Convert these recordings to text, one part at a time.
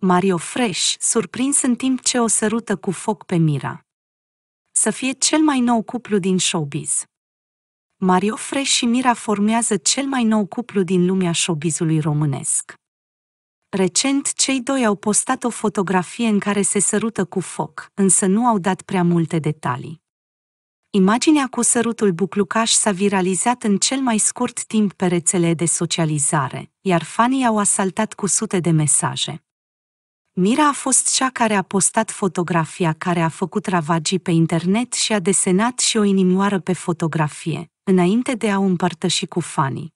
Mario Fresh, surprins în timp ce o sărută cu foc pe Mira. Să fie cel mai nou cuplu din showbiz. Mario Fresh și Mira formează cel mai nou cuplu din lumea showbizului românesc. Recent, cei doi au postat o fotografie în care se sărută cu foc, însă nu au dat prea multe detalii. Imaginea cu sărutul buclucaș s-a viralizat în cel mai scurt timp pe rețele de socializare, iar fanii au asaltat cu sute de mesaje. Mira a fost cea care a postat fotografia care a făcut ravagii pe internet și a desenat și o inimioară pe fotografie, înainte de a o împărtăși cu fanii.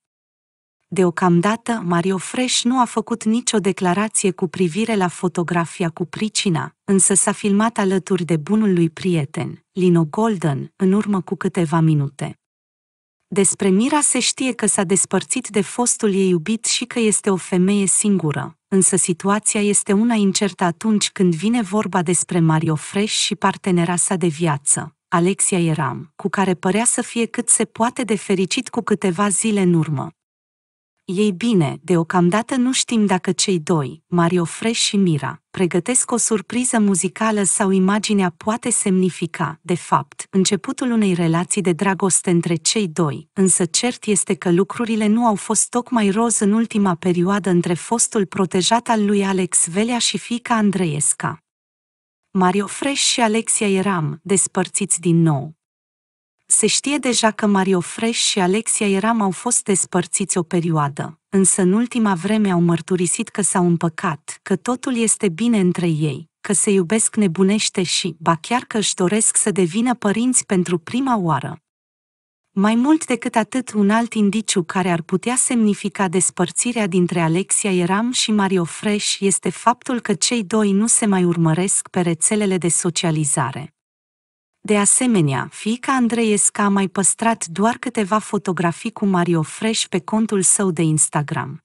Deocamdată, Mario Fresh nu a făcut nicio declarație cu privire la fotografia cu pricina, însă s-a filmat alături de bunul lui prieten, Lino Golden, în urmă cu câteva minute. Despre Mira se știe că s-a despărțit de fostul ei iubit și că este o femeie singură, însă situația este una incertă atunci când vine vorba despre Mario Fresh și partenera sa de viață, Alexia Eram, cu care părea să fie cât se poate de fericit cu câteva zile în urmă ei bine, deocamdată nu știm dacă cei doi, Mario Fresh și Mira, pregătesc o surpriză muzicală sau imaginea poate semnifica, de fapt, începutul unei relații de dragoste între cei doi, însă cert este că lucrurile nu au fost tocmai roz în ultima perioadă între fostul protejat al lui Alex Velea și fica Andreesca. Mario Fresh și Alexia Eram, despărțiți din nou, se știe deja că Mario Fresh și Alexia Eram au fost despărțiți o perioadă, însă în ultima vreme au mărturisit că s-au împăcat, că totul este bine între ei, că se iubesc nebunește și, ba chiar că își doresc să devină părinți pentru prima oară. Mai mult decât atât, un alt indiciu care ar putea semnifica despărțirea dintre Alexia Eram și Mario Fresh este faptul că cei doi nu se mai urmăresc pe rețelele de socializare. De asemenea, fiica Andreiesca a mai păstrat doar câteva fotografii cu Mario Fresh pe contul său de Instagram.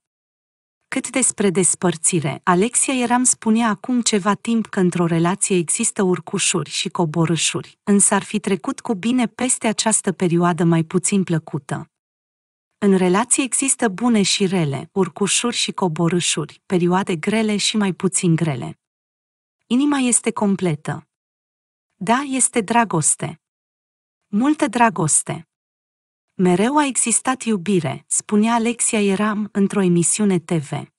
Cât despre despărțire, Alexia Eram spunea acum ceva timp că într-o relație există urcușuri și coborâșuri, însă ar fi trecut cu bine peste această perioadă mai puțin plăcută. În relație există bune și rele, urcușuri și coborâșuri, perioade grele și mai puțin grele. Inima este completă, da, este dragoste. Multă dragoste. Mereu a existat iubire, spunea Alexia Eram într-o emisiune TV.